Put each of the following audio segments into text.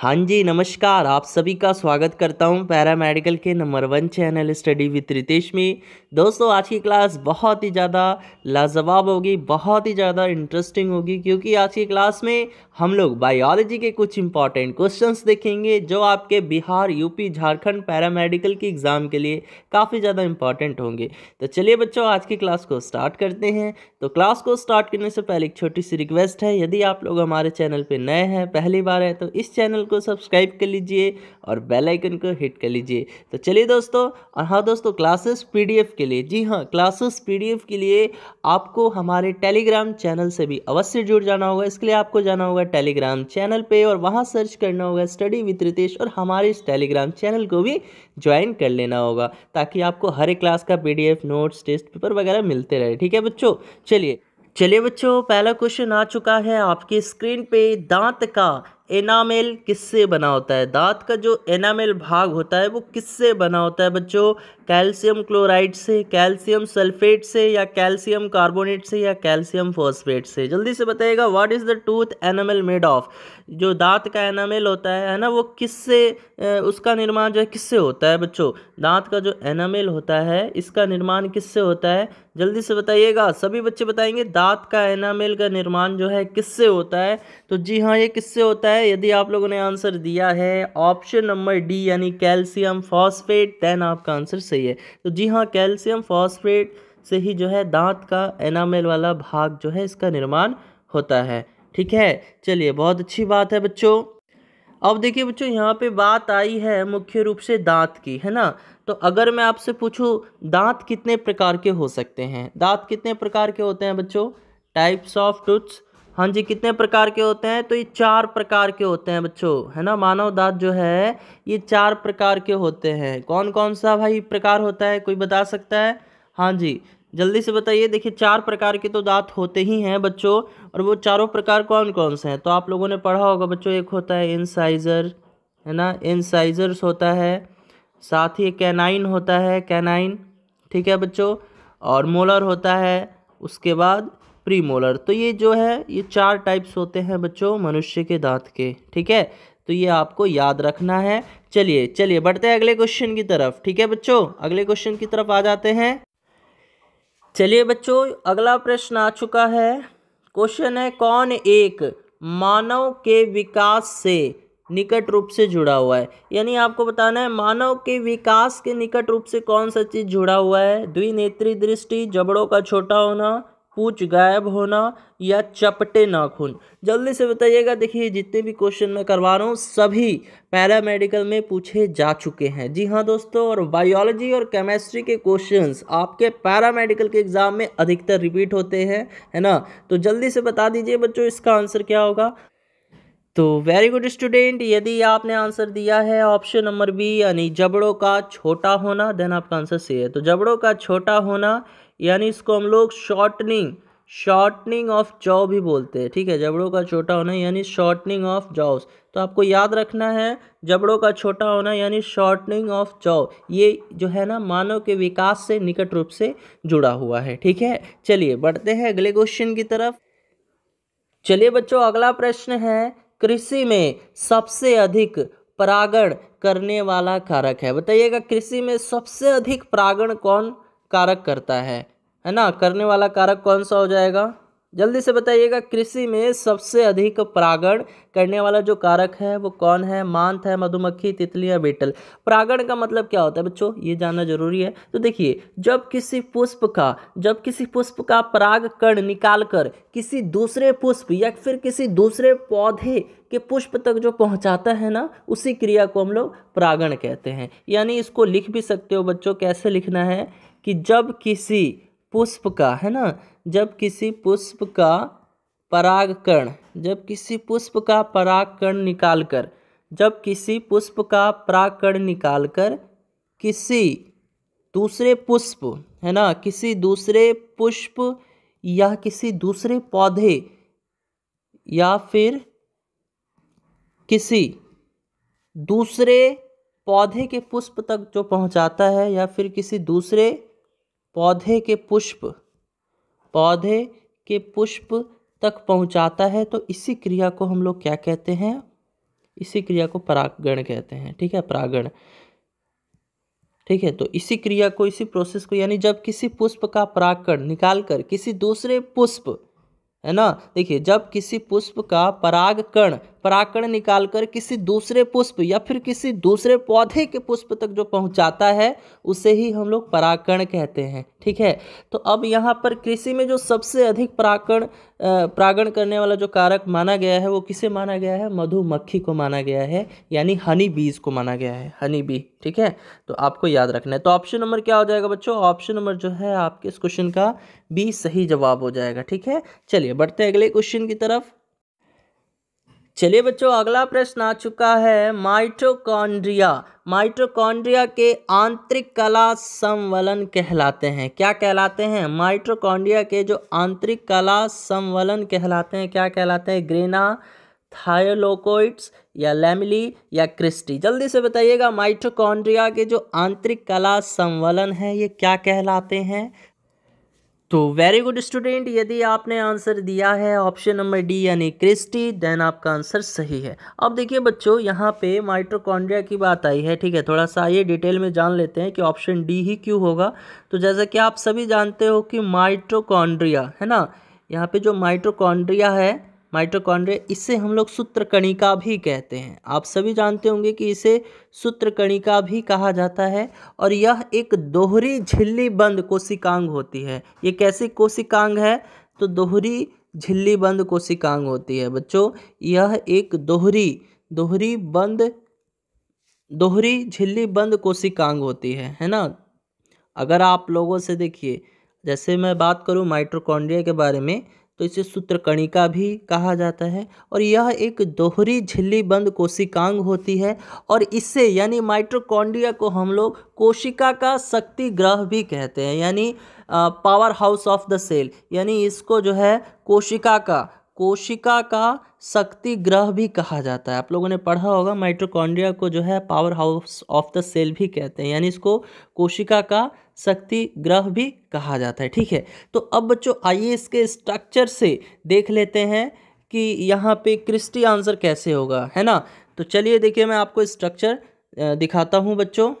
हाँ जी नमस्कार आप सभी का स्वागत करता हूँ पैरा मेडिकल के number one channel study with Ritesh में दोस्तों आज की क्लास बहुत ही ज़्यादा लाजवाब होगी बहुत ही ज़्यादा इंटरेस्टिंग होगी क्योंकि आज की क्लास में हम लोग बायोलॉजी के कुछ इंपॉर्टेंट क्वेश्चंस देखेंगे जो आपके Bihar UP Jharkhand para medical के एग्ज़ाम के लिए काफ़ी ज़्यादा इंपॉर्टेंट होंगे तो चलिए बच्चों आज की क्लास को स्टार्ट करते हैं तो क्लास को स्टार्ट करने से पहले एक छोटी सी रिक्वेस्ट है यदि आप लोग हमारे चैनल पर नए हैं पहली बार है तो इस चैनल को सब्सक्राइब कर लीजिए और बेल आइकन को हिट कर लीजिए तो चलिए दोस्तों और हाँ दोस्तों क्लासेस पीडीएफ के लिए जी हाँ क्लासेस पीडीएफ के लिए आपको हमारे टेलीग्राम चैनल से भी अवश्य जुड़ जाना होगा इसके लिए आपको जाना होगा टेलीग्राम चैनल पर और वहाँ सर्च करना होगा स्टडी विथ रितेश और हमारे इस टेलीग्राम चैनल को भी ज्वाइन कर लेना होगा ताकि आपको हर एक क्लास का पी नोट्स टेस्ट पेपर वगैरह मिलते रहे ठीक है बच्चों चलिए चलिए बच्चों पहला क्वेश्चन आ चुका है आपकी स्क्रीन पे दांत का एनामेल किससे बना होता है दांत का जो एनामेल भाग होता है वो किससे बना होता है बच्चों कैल्शियम क्लोराइड से कैल्शियम सल्फेट से या कैल्शियम कार्बोनेट से या कैल्शियम फॉस्फेट से जल्दी से बताइएगा what is the tooth enamel made of जो दांत का एनामेल होता है है ना वो किससे उसका निर्माण जो है किससे होता है बच्चों दांत का जो एनामेल होता है इसका निर्माण किससे होता है जल्दी से बताइएगा सभी बच्चे बताएंगे दांत का एनामेल का निर्माण जो है किससे होता है तो जी हाँ ये किससे होता है है यदि आप लोगों ने आंसर दिया है ऑप्शन नंबर डी यानी कैल्शियम फॉस्फेट देन आपका आंसर सही है तो जी हाँ कैल्शियम फॉस्फेट से ही जो है दांत का एनामेल वाला भाग जो है इसका निर्माण होता है ठीक है चलिए बहुत अच्छी बात है बच्चों अब देखिए बच्चों यहाँ पे बात आई है मुख्य रूप से दांत की है ना तो अगर मैं आपसे पूछूँ दांत कितने प्रकार के हो सकते हैं दांत कितने प्रकार के होते हैं बच्चों टाइप्स ऑफ टूथ्स हाँ जी कितने प्रकार के होते हैं तो ये चार प्रकार के होते हैं बच्चों है ना मानव दांत जो है ये चार प्रकार के होते हैं कौन कौन सा भाई प्रकार होता है कोई बता सकता है हाँ जी जल्दी से बताइए देखिए चार प्रकार के तो दांत होते ही हैं बच्चों और वो चारों प्रकार कौन कौन से हैं तो आप लोगों ने पढ़ा होगा बच्चों एक होता है इंसाइज़र है ना इंसाइज़र्स होता है साथ ही कैनाइन होता है कैनाइन ठीक है बच्चों और मोलर होता है उसके बाद प्रीमोलर तो ये जो है ये चार टाइप्स होते हैं बच्चों मनुष्य के दांत के ठीक है तो ये आपको याद रखना है चलिए चलिए बढ़ते हैं अगले क्वेश्चन की तरफ ठीक है बच्चों अगले क्वेश्चन की तरफ आ जाते हैं चलिए बच्चों अगला प्रश्न आ चुका है क्वेश्चन है कौन एक मानव के विकास से निकट रूप से जुड़ा हुआ है यानी आपको बताना है मानव के विकास के निकट रूप से कौन सा चीज़ जुड़ा हुआ है द्विनेत्री दृष्टि जबड़ों का छोटा होना पूछ गायब होना या चपटे नाखून जल्दी से बताइएगा देखिए जितने भी क्वेश्चन मैं करवा रहा हूँ सभी पैरामेडिकल में पूछे जा चुके हैं जी हाँ दोस्तों और बायोलॉजी और केमेस्ट्री के क्वेश्चंस आपके पैरामेडिकल के एग्ज़ाम में अधिकतर रिपीट होते हैं है ना तो जल्दी से बता दीजिए बच्चों इसका आंसर क्या होगा तो वेरी गुड स्टूडेंट यदि आपने आंसर दिया है ऑप्शन नंबर बी यानी जबड़ों का छोटा होना देन आपका आंसर सही है तो जबड़ों का छोटा होना यानी इसको हम लोग शॉर्टनिंग शॉर्टनिंग ऑफ जॉ भी बोलते हैं ठीक है जबड़ों का छोटा होना यानी शॉर्टनिंग ऑफ जॉस तो आपको याद रखना है जबड़ों का छोटा होना यानी शॉर्टनिंग ऑफ जॉ ये जो है ना मानव के विकास से निकट रूप से जुड़ा हुआ है ठीक है चलिए बढ़ते हैं अगले क्वेश्चन की तरफ चलिए बच्चों अगला प्रश्न है कृषि में सबसे अधिक परागण करने वाला कारक है बताइएगा कृषि में सबसे अधिक परागण कौन कारक करता है है ना करने वाला कारक कौन सा हो जाएगा जल्दी से बताइएगा कृषि में सबसे अधिक परागण करने वाला जो कारक है वो कौन है मांत है मधुमक्खी तितलियां बीटल परागण का मतलब क्या होता है बच्चों ये जानना जरूरी है तो देखिए जब किसी पुष्प का जब किसी पुष्प का निकाल कर किसी दूसरे पुष्प या फिर किसी दूसरे पौधे के पुष्प तक जो पहुंचाता है ना उसी क्रिया को हम लोग परागण कहते हैं यानी इसको लिख भी सकते हो बच्चों कैसे लिखना है कि जब किसी पुष्प का है ना जब किसी पुष्प का परागकण जब किसी पुष्प का परागकण निकालकर जब किसी पुष्प का परागकण निकालकर किसी दूसरे पुष्प है ना किसी दूसरे पुष्प या किसी दूसरे पौधे या फिर किसी दूसरे पौधे के पुष्प तक जो पहुंचाता है या फिर किसी दूसरे पौधे के पुष्प पौधे के पुष्प तक पहुंचाता है तो इसी क्रिया को हम लोग क्या कहते हैं इसी क्रिया को परागण कहते हैं ठीक है परागण ठीक है तो इसी क्रिया को इसी प्रोसेस को यानी जब किसी पुष्प का परागण निकाल कर किसी दूसरे पुष्प है ना देखिए जब किसी पुष्प का परागकण निकाल निकालकर किसी दूसरे पुष्प या फिर किसी दूसरे पौधे के पुष्प तक जो पहुंचाता है उसे ही हम लोग परागकण कहते हैं ठीक है तो अब यहाँ पर कृषि में जो सबसे अधिक परागकण परागण करने वाला जो कारक माना गया है वो किसे माना गया है मधुमक्खी को माना गया है यानी हनी बीज को माना गया है हनी बी ठीक है तो आपको याद रखना है तो ऑप्शन नंबर क्या हो जाएगा बच्चों ऑप्शन नंबर जो है आपके इस क्वेश्चन का बी सही जवाब हो जाएगा ठीक है चलिए बढ़ते हैं अगले क्वेश्चन की तरफ चलिए बच्चों अगला प्रश्न आ चुका है माइट्रोकॉन्ड्रिया माइट्रोकॉन्ड्रिया के आंतरिक कला संवलन कहलाते हैं क्या कहलाते हैं माइट्रोकॉन्ड्रिया के जो आंतरिक कला संवलन कहलाते हैं क्या कहलाते हैं ग्रेना थायोलोकोइट्स या लेमिली या क्रिस्टी जल्दी से बताइएगा माइट्रोकॉन्ड्रिया के जो आंतरिक कला संवलन है ये क्या कहलाते हैं तो वेरी गुड स्टूडेंट यदि आपने आंसर दिया है ऑप्शन नंबर डी यानी क्रिस्टी देन आपका आंसर सही है अब देखिए बच्चों यहाँ पे माइट्रोकॉन्ड्रिया की बात आई है ठीक है थोड़ा सा ये डिटेल में जान लेते हैं कि ऑप्शन डी ही क्यों होगा तो जैसा कि आप सभी जानते हो कि माइट्रोकॉन्ड्रिया है ना यहाँ पे जो माइट्रोकॉन्ड्रिया है माइट्रोकॉन्ड्रिया इसे हम लोग सूत्रकणिका भी कहते हैं आप सभी जानते होंगे कि इसे सूत्रकणिका भी कहा जाता है और यह एक दोहरी झिल्ली बंद कोशिकांग होती है ये कैसी कोशिकांग है तो दोहरी झिल्ली बंद कोशिकांग होती है बच्चों यह एक दोहरी दोहरी बंद दोहरी झिल्ली बंद कोशिकांग होती है है ना अगर आप लोगों से देखिए जैसे मैं बात करूँ माइट्रोकॉन्ड्रिया के बारे में तो इसे सूत्रकणिका भी कहा जाता है और यह एक दोहरी झिल्ली बंद कोशिकांग होती है और इससे यानी माइट्रोकॉन्डिया को हम लोग कोशिका का शक्ति ग्रह भी कहते हैं यानी power house of the cell यानी इसको जो है कोशिका का कोशिका का शक्ति ग्रह भी कहा जाता है आप लोगों ने पढ़ा होगा माइट्रोकॉन्ड्रिया को जो है power house of the cell भी कहते हैं यानी इसको कोशिका का शक्ति ग्रह भी कहा जाता है ठीक है तो अब बच्चों आइए इसके स्ट्रक्चर से देख लेते हैं कि यहाँ पे क्रिस्टी आंसर कैसे होगा है ना तो चलिए देखिए मैं आपको स्ट्रक्चर दिखाता हूँ बच्चों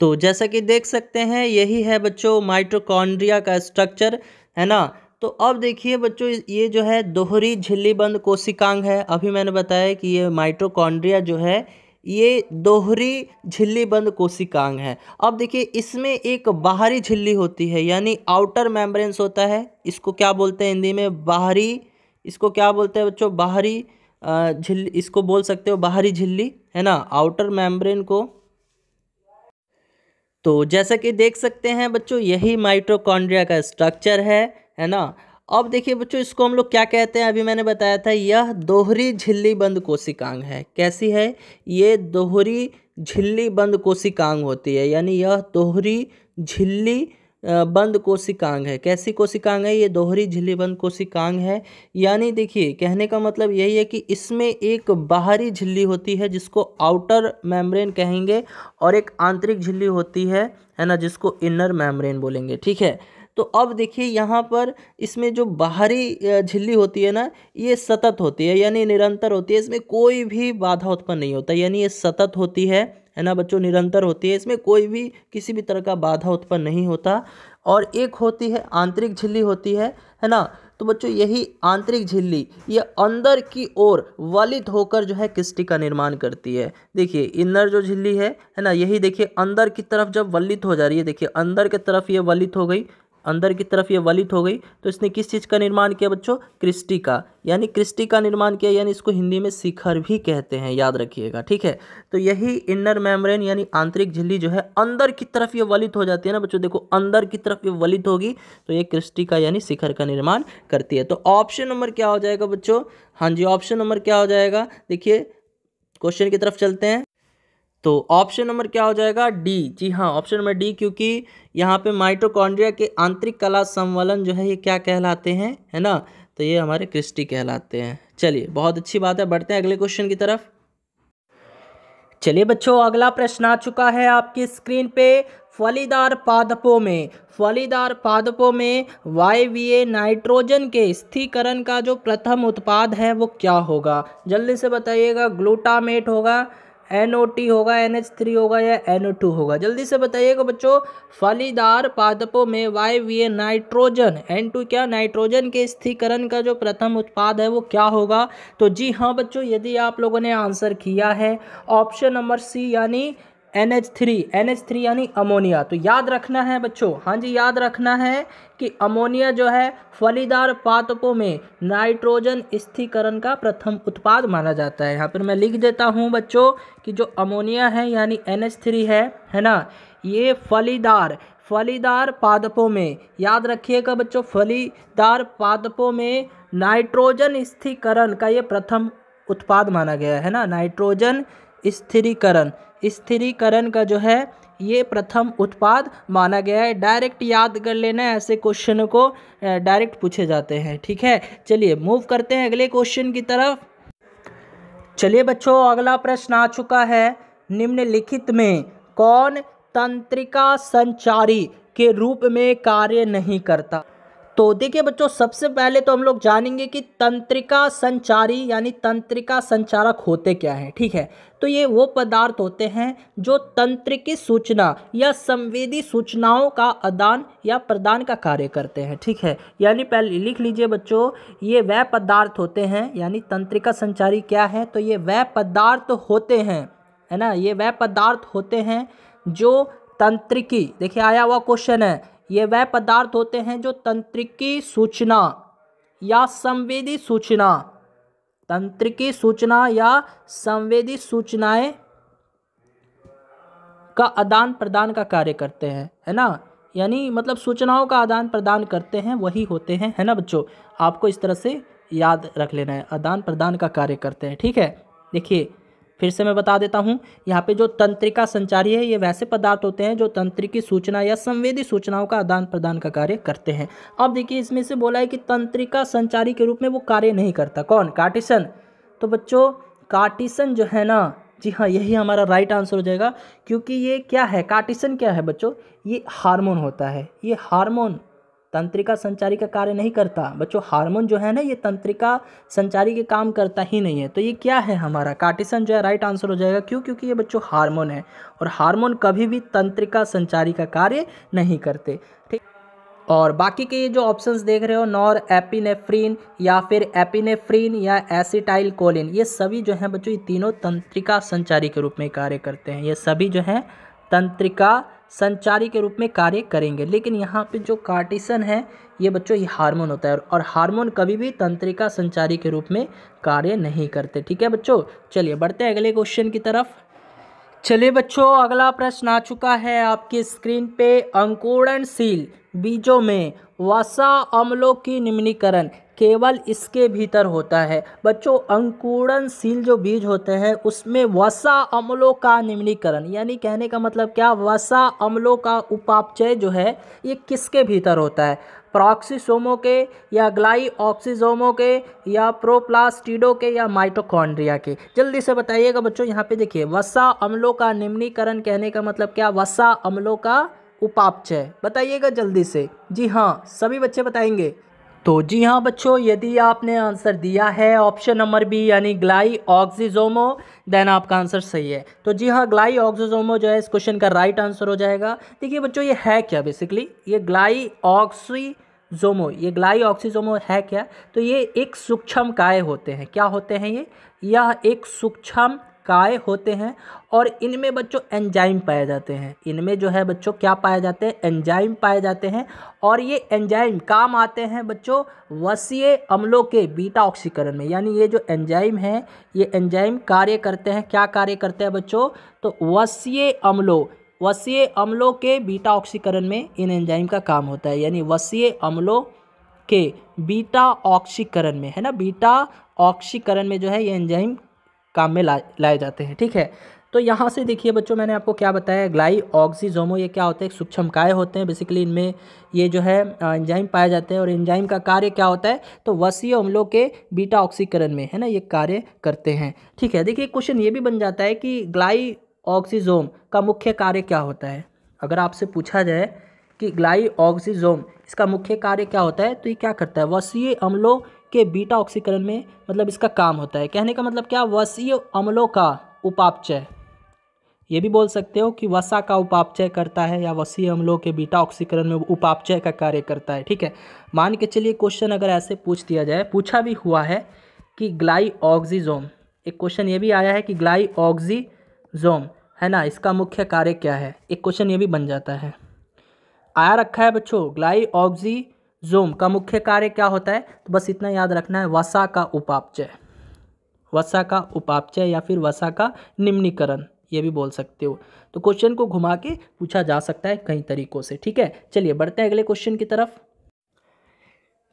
तो जैसा कि देख सकते हैं यही है बच्चों माइट्रोकॉन्ड्रिया का स्ट्रक्चर है ना तो अब देखिए बच्चों ये जो है दोहरी झिल्लीबंद कोशिकांग है अभी मैंने बताया कि ये माइट्रोकॉन्ड्रिया जो है ये दोहरी झिल्ली बंद कोशिकांग है अब देखिए इसमें एक बाहरी झिल्ली होती है यानी आउटर मेम्ब्रेन्स होता है इसको क्या बोलते हैं हिंदी में बाहरी इसको क्या बोलते हैं बच्चों बाहरी झिल्ली इसको बोल सकते हो बाहरी झिल्ली है ना आउटर मेम्ब्रेन को तो जैसा कि देख सकते हैं बच्चों यही माइट्रोकॉन्ड्रिया का स्ट्रक्चर है है ना अब देखिए बच्चों इसको हम लोग क्या कहते हैं अभी मैंने बताया था यह दोहरी झिल्ली बंद कोशिकांग है कैसी है ये दोहरी झिल्ली बंद कोशिकांग होती है यानी यह दोहरी झिल्ली बंद कोशिकांग है कैसी कोशिकांग है ये दोहरी झिल्ली बंद कोशिकांग है यानी देखिए कहने का मतलब यही है कि इसमें एक बाहरी झिल्ली होती है जिसको आउटर मैमब्रेन कहेंगे और एक आंतरिक झिल्ली होती है है ना जिसको इनर मैमब्रेन बोलेंगे ठीक है तो अब देखिए यहाँ पर इसमें जो बाहरी झिल्ली होती है ना ये सतत होती है यानी निरंतर होती है इसमें कोई भी बाधा उत्पन्न नहीं होता यानी ये सतत होती है है ना बच्चों निरंतर होती है इसमें कोई भी किसी भी तरह का बाधा उत्पन्न नहीं होता और एक होती है आंतरिक झिल्ली होती है है ना तो बच्चों यही आंतरिक झिल्ली ये अंदर की ओर वलित होकर जो है किस्टी का निर्माण करती है देखिए इनर जो झिल्ली है है ना यही देखिए अंदर की तरफ जब वलित हो जा रही है देखिए अंदर की तरफ ये वलित हो गई अंदर की तरफ ये वलित हो गई तो इसने किस चीज़ का निर्माण किया बच्चों क्रिस्टी का यानी क्रिस्टी का निर्माण किया यानी इसको हिंदी में शिखर भी कहते हैं याद रखिएगा ठीक है तो यही इनर मेम्ब्रेन यानी आंतरिक झिल्ली जो है अंदर की तरफ ये वलित हो जाती है ना बच्चों देखो अंदर की तरफ ये वलित होगी तो ये क्रिस्टी का यानी शिखर का निर्माण करती है तो ऑप्शन नंबर क्या हो जाएगा बच्चों हाँ जी ऑप्शन नंबर क्या हो जाएगा देखिए क्वेश्चन की तरफ चलते हैं तो ऑप्शन नंबर क्या हो जाएगा डी जी हाँ ऑप्शन नंबर डी क्योंकि यहाँ पे माइटोकॉन्ड्रिया के आंतरिक कला संवलन जो है ये क्या कहलाते हैं है ना तो ये हमारे क्रिस्टी कहलाते हैं चलिए बहुत अच्छी बात है बढ़ते हैं अगले क्वेश्चन की तरफ चलिए बच्चों अगला प्रश्न आ चुका है आपकी स्क्रीन पे फलीदार पादपों में फलीदार पादपों में वायवीय नाइट्रोजन के स्थिरीकरण का जो प्रथम उत्पाद है वो क्या होगा जल्दी से बताइएगा ग्लूटामेट होगा एन ओ टी होगा एन एच थ्री होगा या एन ओ टू होगा जल्दी से बताइएगा बच्चों फलीदार पादपों में वायवीय नाइट्रोजन एन टू क्या नाइट्रोजन के स्थिरीकरण का जो प्रथम उत्पाद है वो क्या होगा तो जी हाँ बच्चों यदि आप लोगों ने आंसर किया है ऑप्शन नंबर सी यानी N H three N H three यानी अमोनिया तो याद रखना है बच्चों हाँ जी याद रखना है कि अमोनिया जो है फलीदार पादपों में नाइट्रोजन स्थिकरण का प्रथम उत्पाद माना जाता है यहाँ पर मैं लिख देता हूँ बच्चों कि जो अमोनिया है यानी एन एच थ्री है है ना ये फलीदार फलीदार पादपों में याद रखिएगा बच्चों फलीदार पादपों में नाइट्रोजन स्थिरीकरण का ये प्रथम उत्पाद माना गया है ना नाइट्रोजन स्थिरीकरण स्थिरीकरण का जो है ये प्रथम उत्पाद माना गया है डायरेक्ट याद कर लेना ऐसे क्वेश्चन को डायरेक्ट पूछे जाते हैं ठीक है चलिए मूव करते हैं अगले क्वेश्चन की तरफ चलिए बच्चों अगला प्रश्न आ चुका है निम्नलिखित में कौन तंत्रिका संचारी के रूप में कार्य नहीं करता तो देखिए बच्चों सबसे पहले तो हम लोग जानेंगे कि तंत्रिका संचारी यानी तंत्रिका संचारक होते क्या हैं ठीक है तो ये वो पदार्थ होते हैं जो तंत्रिकी सूचना या संवेदी सूचनाओं का आदान या प्रदान का कार्य करते हैं ठीक है यानी पहले लिख लीजिए बच्चों ये वह पदार्थ होते हैं यानी तंत्रिका संचारी क्या है तो ये वह पदार्थ होते हैं है ना ये वह पदार्थ होते हैं जो तंत्रिकी देखिए आया हुआ क्वेश्चन है ये वह पदार्थ होते हैं जो तंत्रिकी सूचना या संवेदी सूचना तंत्रिकी सूचना या संवेदी सूचनाएं का आदान प्रदान का कार्य करते हैं है ना यानी मतलब सूचनाओं का आदान प्रदान करते हैं वही होते हैं है ना बच्चों आपको इस तरह से याद रख लेना है आदान प्रदान का कार्य करते हैं ठीक है देखिए फिर से मैं बता देता हूँ यहाँ पे जो तंत्रिका संचारी है ये वैसे पदार्थ होते हैं जो तंत्रिकी सूचना या संवेदी सूचनाओं का आदान प्रदान का कार्य करते हैं अब देखिए इसमें से बोला है कि तंत्रिका संचारी के रूप में वो कार्य नहीं करता कौन कार्टिसन तो बच्चों कार्टिसन जो है ना जी हाँ यही हमारा राइट आंसर हो जाएगा क्योंकि ये क्या है कार्टिसन क्या है बच्चों ये हार्मोन होता है ये हार्मोन तंत्रिका संचारी का कार्य नहीं करता बच्चों हार्मोन जो है ना ये तंत्रिका संचारी के काम करता ही नहीं है तो ये क्या है हमारा कार्टिसन जो है राइट आंसर हो जाएगा क्यों क्योंकि ये बच्चों हार्मोन है और हार्मोन कभी भी तंत्रिका संचारी का कार्य नहीं करते ठीक और बाकी के ये जो ऑप्शंस देख रहे हो नॉर एपिनेफ्रीन या फिर एपिनेफ्रीन या एसिटाइल कोलिन ये सभी जो हैं बच्चों ये तीनों तंत्रिका संचारी के रूप में कार्य करते हैं ये सभी जो हैं तंत्रिका संचारी के रूप में कार्य करेंगे लेकिन यहाँ पे जो कार्टिसन है ये बच्चों ये हार्मोन होता है और हार्मोन कभी भी तंत्रिका संचारी के रूप में कार्य नहीं करते ठीक है बच्चों चलिए बढ़ते हैं अगले क्वेश्चन की तरफ चलिए बच्चों अगला प्रश्न आ चुका है आपकी स्क्रीन पे अंकुरणशील बीजों में वसा अम्लों की निम्नीकरण केवल इसके भीतर होता है बच्चों अंकुरनशील जो बीज होते हैं उसमें वसा अम्लों का निम्नीकरण यानी कहने का मतलब क्या वसा अम्लों का उपापचय जो है ये किसके भीतर होता है प्रॉक्सीसोमों के या ग्लाई ऑक्सीजोमों के या प्रोप्लास्टिडो के या माइटोकॉन्ड्रिया के जल्दी से बताइएगा बच्चों यहाँ पे देखिए वसा अम्लों का निम्नीकरण कहने का मतलब क्या वसा अम्लों का उपापचय बताइएगा जल्दी से जी हाँ सभी बच्चे बताएंगे तो जी हाँ बच्चों यदि आपने आंसर दिया है ऑप्शन नंबर बी यानी ग्लाई ऑक्सीजोमो देन आपका आंसर सही है तो जी हाँ ग्लाई ऑक्सीजोमो जो है इस क्वेश्चन का राइट आंसर हो जाएगा देखिए बच्चों ये है क्या बेसिकली ये ग्लाई ऑक्सी जोमो ये ग्लाई ऑक्सीजोमो है क्या तो ये एक सूक्ष्म काय होते हैं क्या होते हैं ये यह एक सूक्ष्म काय होते हैं और इनमें बच्चों एंजाइम पाए जाते हैं इनमें जो है बच्चों क्या पाए जाते हैं एंजाइम पाए जाते हैं और ये एंजाइम काम आते हैं बच्चों वसीय अम्लों के बीटा ऑक्सीकरण में यानी ये जो एंजाइम है ये एंजाइम कार्य करते हैं क्या कार्य करते हैं बच्चों तो वसीय अम्लों वसीय अम्लों के बीटा ऑक्सीकरण में इन एंजाइम का काम होता है यानी वसीय अम्लों के बीटा ऑक्सीकरण में है ना बीटा ऑक्सीकरण में जो है ये एंजाइम काम में ला लाए जाते हैं ठीक है तो यहाँ से देखिए बच्चों मैंने आपको क्या बताया ग्लाई ऑक्सीजोमो ये क्या होते हैं सूक्ष्म काय होते हैं बेसिकली इनमें ये जो है एंजाइम पाए जाते हैं और एंजाइम का कार्य क्या होता है तो वसीय अम्लों के बीटा ऑक्सीकरण में है ना ये कार्य करते हैं ठीक है देखिए क्वेश्चन ये भी बन जाता है कि ग्लाई ऑक्सीजोम का मुख्य कार्य क्या होता है अगर आपसे पूछा जाए कि ग्लाई ऑक्सीजोम इसका मुख्य कार्य क्या होता है तो ये क्या करता है वसीय अम्लों के बीटा ऑक्सीकरण में मतलब इसका काम होता है कहने का मतलब क्या वसीय अम्लों का उपापचय ये भी बोल सकते हो कि वसा का उपापचय करता है या वसीय अम्लों के बीटा ऑक्सीकरण में उपापचय का कार्य करता है ठीक है मान के चलिए क्वेश्चन अगर ऐसे पूछ दिया जाए पूछा भी हुआ है कि ग्लाई ऑक्सीजोम एक क्वेश्चन ये भी आया है कि ग्लाई ऑक्सीजोम है ना इसका मुख्य कार्य क्या है एक क्वेश्चन ये भी बन जाता है आया रखा है बच्चों ग्लाई ऑक्सी जोम का मुख्य कार्य क्या होता है तो बस इतना याद रखना है वसा का उपापचय वसा का उपापचय या फिर वसा का निम्नीकरण ये भी बोल सकते हो तो क्वेश्चन को घुमा के पूछा जा सकता है कई तरीकों से ठीक है चलिए बढ़ते हैं अगले क्वेश्चन की तरफ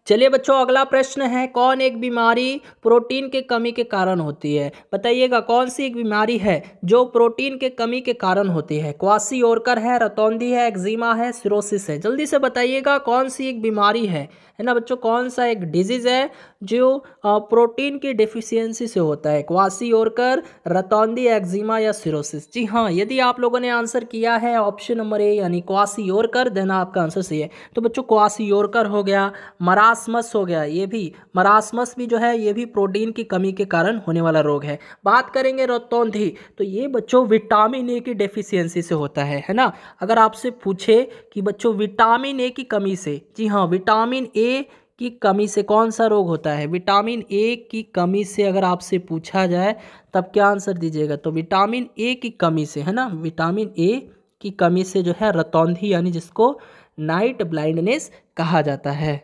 चलिए बच्चों अगला प्रश्न है कौन एक बीमारी प्रोटीन के कमी के कारण होती है बताइएगा कौन सी एक बीमारी है जो प्रोटीन के कमी के कारण होती है क्वासी ओरकर है रतौंधी है एक्जिमा है सिरोसिस है जल्दी से बताइएगा कौन सी एक बीमारी है है ना बच्चों कौन सा एक डिजीज़ है जो प्रोटीन की डिफिशियंसी से होता है क्वासी ओरकर रतौंदी एक्जिमा या सिरोसिस जी हाँ यदि आप लोगों ने आंसर किया है ऑप्शन नंबर ए यानी क्वासी ओरकर देना आपका आंसर सही है तो बच्चों क्वासी ओरकर हो गया मरा मरासमस हो गया ये भी मरासमस भी जो है ये भी प्रोटीन की कमी के कारण होने वाला रोग है बात करेंगे रतौंधी तो ये बच्चों विटामिन ए की डेफिशिएंसी से होता है है ना अगर आपसे पूछे कि बच्चों विटामिन ए की कमी से जी हाँ विटामिन ए की कमी से कौन सा रोग होता है विटामिन ए की कमी से अगर आपसे पूछा जाए तब क्या आंसर दीजिएगा तो विटामिन ए की कमी से है ना विटामिन ए की कमी से जो है रतौंधी यानी जिसको नाइट ब्लाइंडनेस कहा जाता है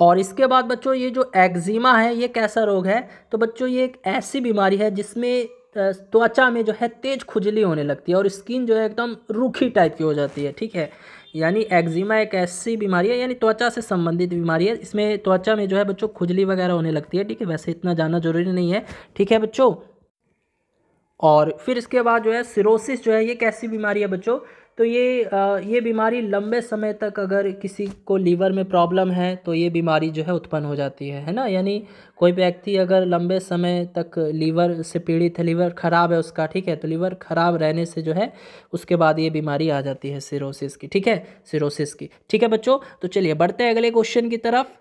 और इसके बाद बच्चों ये जो एक्जिमा है ये कैसा रोग है तो बच्चों ये एक ऐसी बीमारी है जिसमें त्वचा में जो है तेज़ खुजली होने लगती है और स्किन जो है एकदम रूखी टाइप की हो जाती है ठीक है यानी एक्जिमा एक ऐसी बीमारी है यानी त्वचा से संबंधित बीमारी है इसमें त्वचा में जो है बच्चों खुजली वगैरह होने लगती है ठीक है वैसे इतना जाना जरूरी नहीं है ठीक है बच्चों और फिर इसके बाद जो है सिरोसिस जो है ये कैसी बीमारी है बच्चों तो ये आ, ये बीमारी लंबे समय तक अगर किसी को लीवर में प्रॉब्लम है तो ये बीमारी जो है उत्पन्न हो जाती है है ना यानी कोई व्यक्ति अगर लंबे समय तक लीवर से पीड़ित है लीवर ख़राब है उसका ठीक है तो लीवर ख़राब रहने से जो है उसके बाद ये बीमारी आ जाती है सिरोसिस की ठीक है सिरोसिस की ठीक है बच्चों तो चलिए बढ़ते हैं अगले क्वेश्चन की तरफ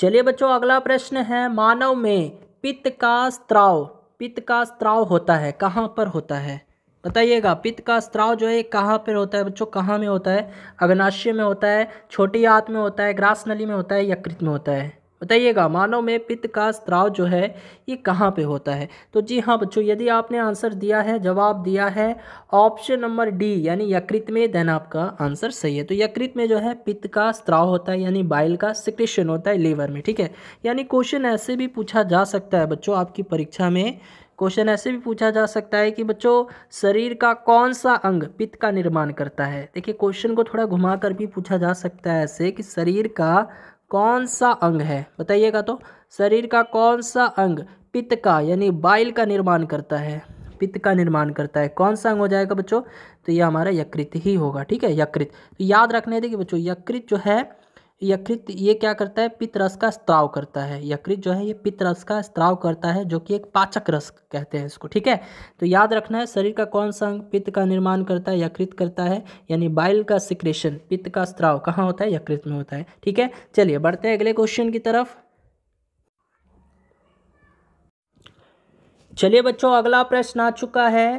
चलिए बच्चों अगला प्रश्न है मानव में पित्त का स्त्राव पित्त का स्त्राव होता है कहाँ पर होता है बताइएगा पित्त का स्त्राव जो है कहाँ पर होता है बच्चों कहाँ में होता है अग्नाशय में होता है छोटी आत में होता है ग्रास नली में होता है यकृत में होता है बताइएगा मानव में पित्त का स्त्राव जो है ये कहाँ पे होता है तो जी हाँ बच्चों यदि आपने आंसर दिया है जवाब दिया है ऑप्शन नंबर डी यानी यकृत में देन आपका आंसर सही है तो यकृत में जो है पित्त का स्त्राव होता है यानी बाइल का सिक्रेशन होता है लीवर में ठीक है यानी क्वेश्चन ऐसे भी पूछा जा सकता है बच्चों आपकी परीक्षा में क्वेश्चन ऐसे भी पूछा जा सकता है कि बच्चों शरीर का कौन सा अंग पित्त का निर्माण करता है देखिए क्वेश्चन को थोड़ा घुमा कर भी पूछा जा सकता है ऐसे कि शरीर का कौन सा अंग है बताइएगा तो शरीर का कौन सा अंग पित्त का यानी बाइल का निर्माण करता है पित्त का निर्माण करता है कौन सा अंग हो जाएगा बच्चों तो ये हमारा यकृत ही होगा ठीक है यकृत तो याद रखने देखिए बच्चों यकृत जो है यकृत ये क्या करता है पित्त रस का स्त्राव करता है यकृत जो है ये पित्त रस का स्त्राव करता है जो कि एक पाचक रस कहते हैं इसको ठीक है तो याद रखना है शरीर का कौन सा अंग पित्त का निर्माण करता है यकृत करता है यानी बाइल का सिक्रेशन पित्त का स्त्राव कहाँ होता है यकृत में होता है ठीक है चलिए बढ़ते हैं अगले क्वेश्चन की तरफ चलिए बच्चों अगला प्रश्न आ चुका है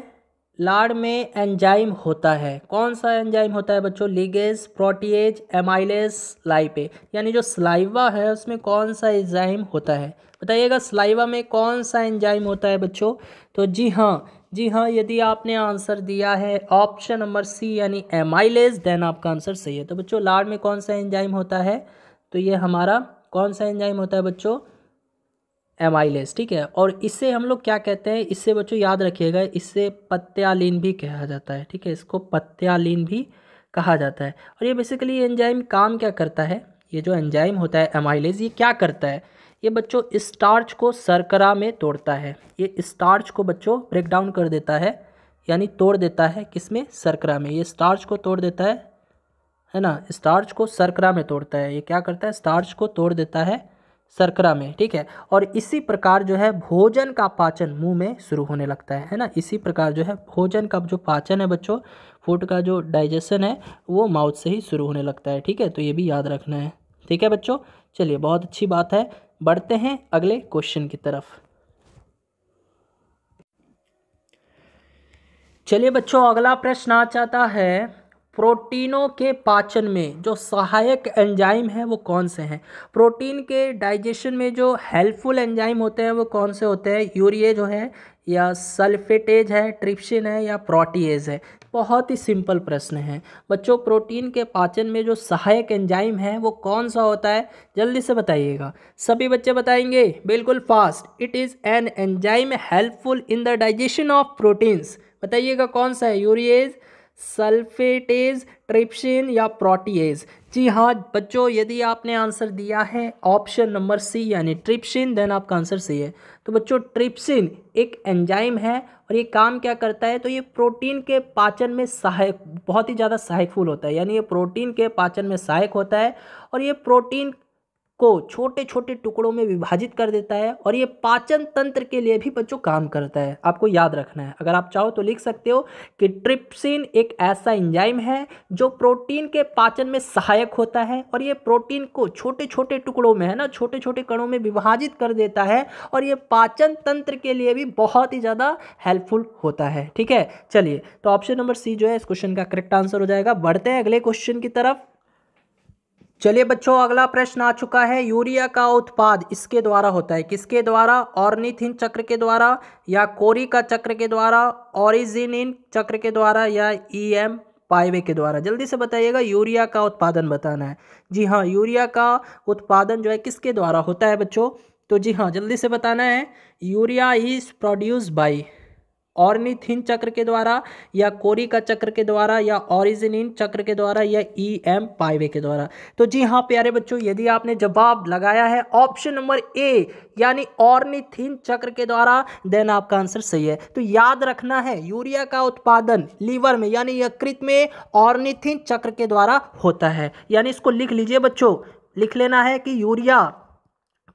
लाड में एंजाइम होता है कौन सा एंजाइम होता है बच्चों लीगेज प्रोटीएज एमाइलेज स्लाइपे यानी जो स्लाइवा है उसमें कौन सा एंजाइम होता है बताइएगा स्लाइवा में कौन सा एंजाइम होता है बच्चों तो जी हाँ जी हाँ यदि आपने आंसर दिया है ऑप्शन नंबर सी यानी एमाइलेज देन आपका आंसर सही है तो बच्चों लाड़ में कौन सा एंजाइम होता है तो ये हमारा कौन सा एंजाइम होता है बच्चों एमाइलेज ठीक है और इससे हम लोग क्या कहते हैं इससे बच्चों याद रखिएगा इससे पत्यालीन भी कहा जाता है ठीक है इसको पत्यालीन भी कहा जाता है और ये बेसिकली एंजाइम काम क्या करता है ये जो एंजाइम होता है एमाइलेज ये क्या करता है ये बच्चों स्टार्च को सरकरा में तोड़ता है ये स्टार्च को बच्चों ब्रेक डाउन कर देता है यानी तोड़ देता है किसमें सरकरा में ये स्टार्च को तोड़ देता है है ना स्टार्च को सरकरा में तोड़ता है ये क्या करता है स्टार्च को तोड़ देता है सर्करा में ठीक है और इसी प्रकार जो है भोजन का पाचन मुंह में शुरू होने लगता है है ना इसी प्रकार जो है भोजन का जो पाचन है बच्चों फूड का जो डाइजेशन है वो माउथ से ही शुरू होने लगता है ठीक है तो ये भी याद रखना है ठीक है बच्चों चलिए बहुत अच्छी बात है बढ़ते हैं अगले क्वेश्चन की तरफ चलिए बच्चों अगला प्रश्न आ जाता है प्रोटीनों के पाचन में जो सहायक एंजाइम हैं वो कौन से हैं प्रोटीन के डाइजेशन में जो हेल्पफुल एंजाइम होते हैं वो कौन से होते हैं यूरिए जो है या सल्फेटेज है ट्रिप्शिन है या प्रोटीज है बहुत ही सिंपल प्रश्न है बच्चों प्रोटीन के पाचन में जो सहायक एंजाइम है वो कौन सा होता है जल्दी से बताइएगा सभी बच्चे बताएंगे बिल्कुल fast it is an enzyme helpful in the digestion of proteins बताइएगा कौन सा है यूरिएज सल्फेटेज ट्रिप्सिन या प्रोटीएज जी हाँ बच्चों यदि आपने आंसर दिया है ऑप्शन नंबर सी यानी ट्रिप्सिन देन आपका आंसर सही है तो बच्चों ट्रिप्सिन एक एंजाइम है और ये काम क्या करता है तो ये प्रोटीन के पाचन में सहायक बहुत ही ज़्यादा सहायकफुल होता है यानी ये प्रोटीन के पाचन में सहायक होता है और ये प्रोटीन को छोटे छोटे टुकड़ों में विभाजित कर देता है और ये पाचन तंत्र के लिए भी बच्चों काम करता है आपको याद रखना है अगर आप चाहो तो लिख सकते हो कि ट्रिप्सिन एक ऐसा इंजाइम है जो प्रोटीन के पाचन में सहायक होता है और ये प्रोटीन को छोटे छोटे टुकड़ों में है ना छोटे छोटे कणों में विभाजित कर देता है और ये पाचन तंत्र के लिए भी बहुत ही ज़्यादा हेल्पफुल होता है ठीक है चलिए तो ऑप्शन नंबर सी जो है इस क्वेश्चन का करेक्ट आंसर हो जाएगा बढ़ते हैं अगले क्वेश्चन की तरफ चलिए बच्चों अगला प्रश्न आ चुका है यूरिया का उत्पाद इसके द्वारा होता है किसके द्वारा ऑर्निथिन चक्र के द्वारा या कोरी का चक्र के द्वारा ऑरिजिन चक्र के द्वारा या ई e एम पाइवे के द्वारा जल्दी से बताइएगा यूरिया का उत्पादन बताना है जी हाँ यूरिया का उत्पादन जो है किसके द्वारा होता है बच्चों तो जी हाँ जल्दी से बताना है urea is produce by ornithine चक्र के द्वारा या कोरिका चक्र के द्वारा या ऑरिजिनिन चक्र के द्वारा या ई e एम पाइवे के द्वारा तो जी हाँ प्यारे बच्चों यदि आपने जवाब लगाया है ऑप्शन नंबर ए यानी ऑर्निथिन चक्र के द्वारा देन आपका आंसर सही है तो याद रखना है यूरिया का उत्पादन लीवर में यानी यकृत में ऑर्निथिन चक्र के द्वारा होता है यानी इसको लिख लीजिए बच्चों लिख लेना है कि यूरिया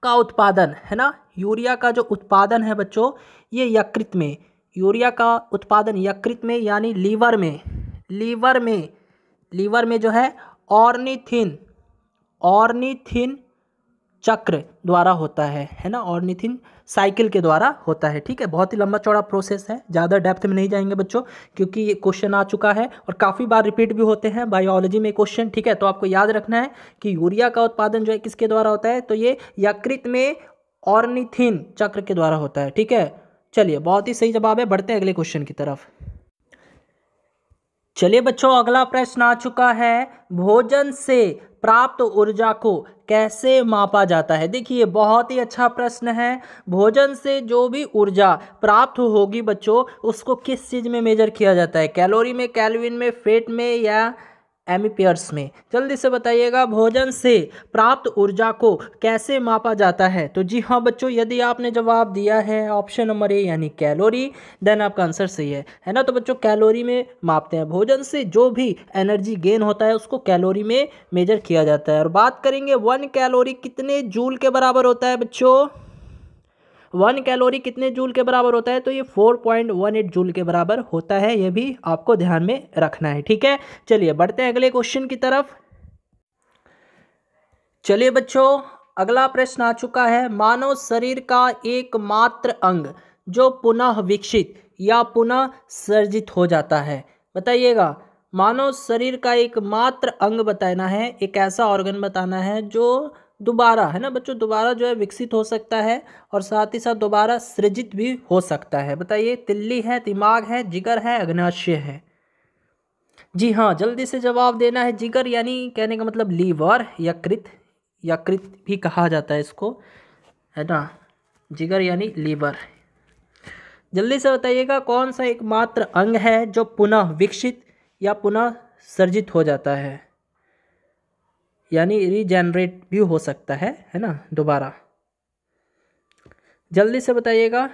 का उत्पादन है ना यूरिया का जो उत्पादन है बच्चों ये यकृत में यूरिया का उत्पादन यकृत में यानी लीवर में लीवर में लीवर में जो है ऑर्निथिन ऑर्निथिन चक्र द्वारा होता है है ना ऑर्निथिन साइकिल के द्वारा होता है ठीक है बहुत ही लंबा चौड़ा प्रोसेस है ज़्यादा डेप्थ में नहीं जाएंगे बच्चों क्योंकि ये क्वेश्चन आ चुका है और काफ़ी बार रिपीट भी होते हैं बायोलॉजी में क्वेश्चन ठीक है तो आपको याद रखना है कि यूरिया का उत्पादन जो है किसके द्वारा होता है तो ये यकृत में ऑर्निथिन चक्र के द्वारा होता है ठीक है चलिए बहुत ही सही जवाब है बढ़ते हैं अगले क्वेश्चन की तरफ चलिए बच्चों अगला प्रश्न आ चुका है भोजन से प्राप्त ऊर्जा को कैसे मापा जाता है देखिए बहुत ही अच्छा प्रश्न है भोजन से जो भी ऊर्जा प्राप्त होगी बच्चों उसको किस चीज़ में मेजर किया जाता है कैलोरी में कैलविन में फेट में या एम्पियर्स में जल्दी से बताइएगा भोजन से प्राप्त ऊर्जा को कैसे मापा जाता है तो जी हाँ बच्चों यदि आपने जवाब दिया है ऑप्शन नंबर ए यानी कैलोरी देन आपका आंसर सही है है ना तो बच्चों कैलोरी में मापते हैं भोजन से जो भी एनर्जी गेन होता है उसको कैलोरी में मेजर किया जाता है और बात करेंगे वन कैलोरी कितने जूल के बराबर होता है बच्चों वन कैलोरी कितने जूल के बराबर होता है तो ये four point one eight joule के बराबर होता है ये भी आपको ध्यान में रखना है ठीक है चलिए बढ़ते हैं अगले क्वेश्चन की तरफ चलिए बच्चों अगला प्रश्न आ चुका है मानव शरीर का एकमात्र अंग जो पुनः विकसित या पुनः सर्जित हो जाता है बताइएगा मानव शरीर का एकमात्र अंग बताना है एक ऐसा ऑर्गन बताना है जो दोबारा है ना बच्चों दोबारा जो है विकसित हो सकता है और साथ ही साथ दोबारा सृजित भी हो सकता है बताइए तिल्ली है दिमाग है जिगर है अग्नाशय है जी हाँ जल्दी से जवाब देना है जिगर यानी कहने का मतलब लीवर या कृत या कृत भी कहा जाता है इसको है ना जिगर यानी लीवर जल्दी से बताइएगा कौन सा एकमात्र अंग है जो पुनः विकसित या पुनः सर्जित हो जाता है यानी रीजेनरेट भी हो सकता है है ना दोबारा जल्दी से बताइएगा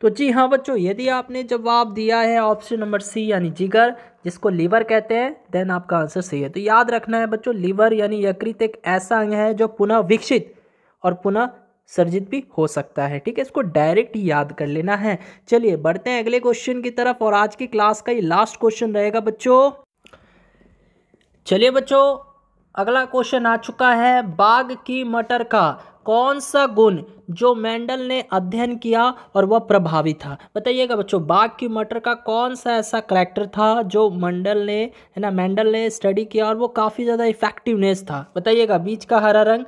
तो जी हाँ बच्चों यदि आपने जवाब दिया है ऑप्शन नंबर सी यानी जिगर जिसको लीवर कहते हैं देन आपका आंसर सही है तो याद रखना है बच्चों लीवर यानी यकृत एक ऐसा अंग है जो पुनः विकसित और पुनः सर्जित भी हो सकता है ठीक है इसको डायरेक्ट याद कर लेना है चलिए बढ़ते हैं अगले क्वेश्चन की तरफ और आज की क्लास का ये लास्ट क्वेश्चन रहेगा बच्चों चलिए बच्चों अगला क्वेश्चन आ चुका है बाघ की मटर का कौन सा गुण जो मेंडल ने अध्ययन किया और वह प्रभावी था बताइएगा बच्चों बाघ की मटर का कौन सा ऐसा करैक्टर था जो मंडल ने है ना मेंडल ने स्टडी किया और वो काफ़ी ज़्यादा इफेक्टिवनेस था बताइएगा बीज का हरा रंग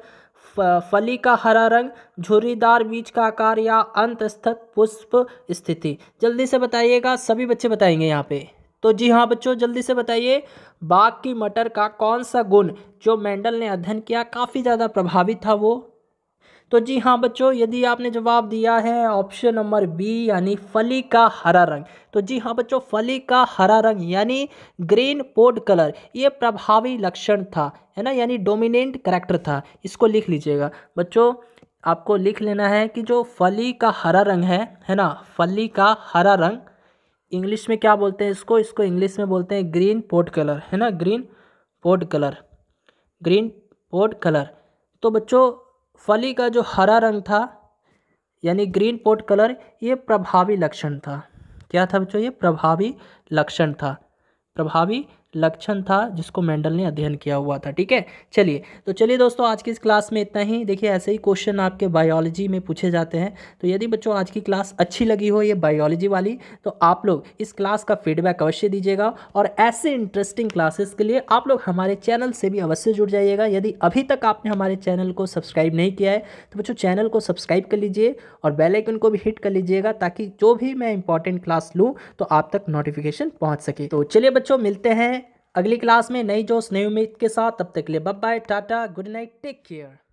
फली का हरा रंग झुरीदार बीज का आकार या अंत पुष्प स्थिति जल्दी से बताइएगा सभी बच्चे बताएंगे यहाँ पे तो जी हाँ बच्चों जल्दी से बताइए बाघ की मटर का कौन सा गुण जो मेंडल ने अध्ययन किया काफ़ी ज़्यादा प्रभावी था वो तो जी हाँ बच्चों यदि आपने जवाब दिया है ऑप्शन नंबर बी यानी फली का हरा रंग तो जी हाँ बच्चों फली का हरा रंग यानी ग्रीन पोड कलर ये प्रभावी लक्षण था है ना यानी डोमिनेंट करेक्टर था इसको लिख लीजिएगा बच्चों आपको लिख लेना है कि जो फली का हरा रंग है है ना फली का हरा रंग इंग्लिश में क्या बोलते हैं इसको इसको इंग्लिश में बोलते हैं ग्रीन पोर्ट कलर है ना green port colour green port colour तो बच्चों फली का जो हरा रंग था यानी ग्रीन पोर्ट कलर ये प्रभावी लक्षण था क्या था बच्चों ये प्रभावी लक्षण था प्रभावी लक्षण था जिसको मेंडल ने अध्ययन किया हुआ था ठीक है चलिए तो चलिए दोस्तों आज की इस क्लास में इतना ही देखिए ऐसे ही क्वेश्चन आपके बायोलॉजी में पूछे जाते हैं तो यदि बच्चों आज की क्लास अच्छी लगी हो ये बायोलॉजी वाली तो आप लोग इस क्लास का फीडबैक अवश्य दीजिएगा और ऐसे इंटरेस्टिंग क्लासेस के लिए आप लोग हमारे चैनल से भी अवश्य जुड़ जाइएगा यदि अभी तक आपने हमारे चैनल को सब्सक्राइब नहीं किया है तो बच्चों चैनल को सब्सक्राइब कर लीजिए और बेल आइकन को भी हिट कर लीजिएगा ताकि जो भी मैं इंपॉर्टेंट क्लास लूँ तो आप तक नोटिफिकेशन पहुँच सके तो चलिए बच्चों मिलते हैं अगली क्लास में नई जोश नई उम्मीद के साथ तब तक के लिए bye tata good night take care